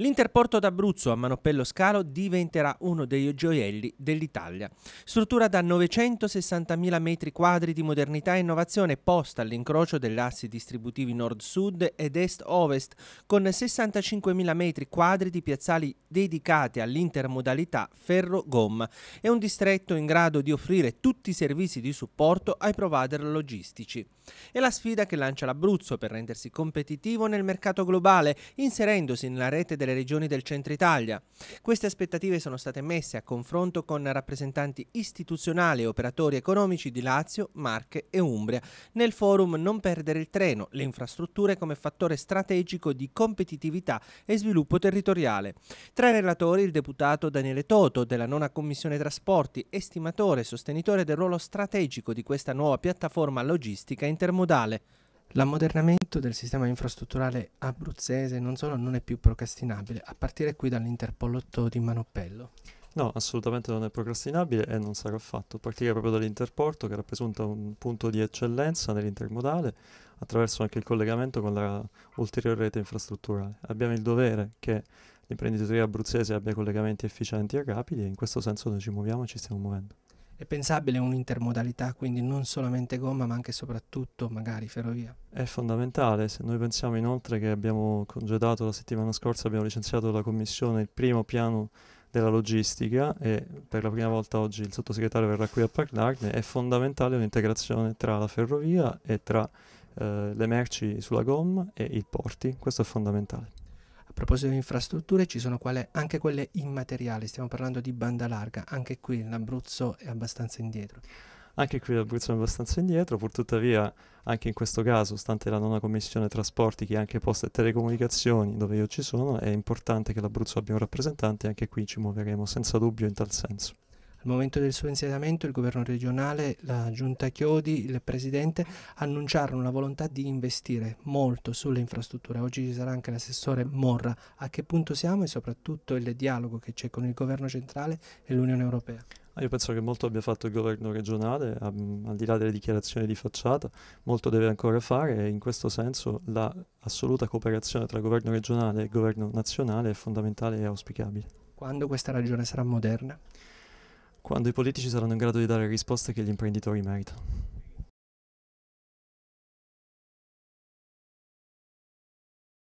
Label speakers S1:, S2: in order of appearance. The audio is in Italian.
S1: L'interporto d'Abruzzo a Manopello Scalo diventerà uno dei gioielli dell'Italia. Struttura da 960.000 metri quadri di modernità e innovazione posta all'incrocio degli assi distributivi nord-sud ed est-ovest con 65.000 metri quadri di piazzali dedicati all'intermodalità ferro-gomma È un distretto in grado di offrire tutti i servizi di supporto ai provider logistici. È la sfida che lancia l'Abruzzo per rendersi competitivo nel mercato globale inserendosi nella rete del le regioni del centro Italia. Queste aspettative sono state messe a confronto con rappresentanti istituzionali e operatori economici di Lazio, Marche e Umbria nel forum Non perdere il treno, le infrastrutture come fattore strategico di competitività e sviluppo territoriale. Tra i relatori il deputato Daniele Toto della nona commissione trasporti, estimatore e sostenitore del ruolo strategico di questa nuova piattaforma logistica intermodale. L'ammodernamento del sistema infrastrutturale abruzzese non solo non è più procrastinabile, a partire qui dall'interpolotto di Manopello.
S2: No, assolutamente non è procrastinabile e non sarà affatto. Partire proprio dall'interporto che rappresenta un punto di eccellenza nell'intermodale attraverso anche il collegamento con l'ulteriore rete infrastrutturale. Abbiamo il dovere che l'imprenditoria abruzzese abbia collegamenti efficienti e rapidi e in questo senso noi ci muoviamo e ci stiamo muovendo.
S1: È pensabile un'intermodalità, quindi non solamente gomma, ma anche e soprattutto magari ferrovia?
S2: È fondamentale, se noi pensiamo inoltre che abbiamo congedato la settimana scorsa, abbiamo licenziato la Commissione il primo piano della logistica e per la prima volta oggi il sottosegretario verrà qui a parlarne, è fondamentale un'integrazione tra la ferrovia e tra eh, le merci sulla gomma e i porti, questo è fondamentale proposito di
S1: infrastrutture ci sono quale, anche quelle immateriali, stiamo parlando di banda larga, anche qui l'Abruzzo è abbastanza indietro.
S2: Anche qui l'Abruzzo è abbastanza indietro, purtuttavia anche in questo caso, stante la nona commissione trasporti che è anche posta e telecomunicazioni, dove io ci sono, è importante che l'Abruzzo abbia un rappresentante e anche qui ci muoveremo senza dubbio in tal senso.
S1: Al momento del suo insediamento il governo regionale, la giunta Chiodi, il presidente annunciarono la volontà di investire molto sulle infrastrutture. Oggi ci sarà anche l'assessore Morra. A che punto siamo e soprattutto il dialogo che c'è con il governo centrale e l'Unione Europea?
S2: Ah, io penso che molto abbia fatto il governo regionale, al di là delle dichiarazioni di facciata, molto deve ancora fare e in questo senso l'assoluta la cooperazione tra governo regionale e governo nazionale è fondamentale e auspicabile.
S1: Quando questa ragione sarà moderna?
S2: quando i politici
S1: saranno in grado di dare risposte che gli imprenditori meritano.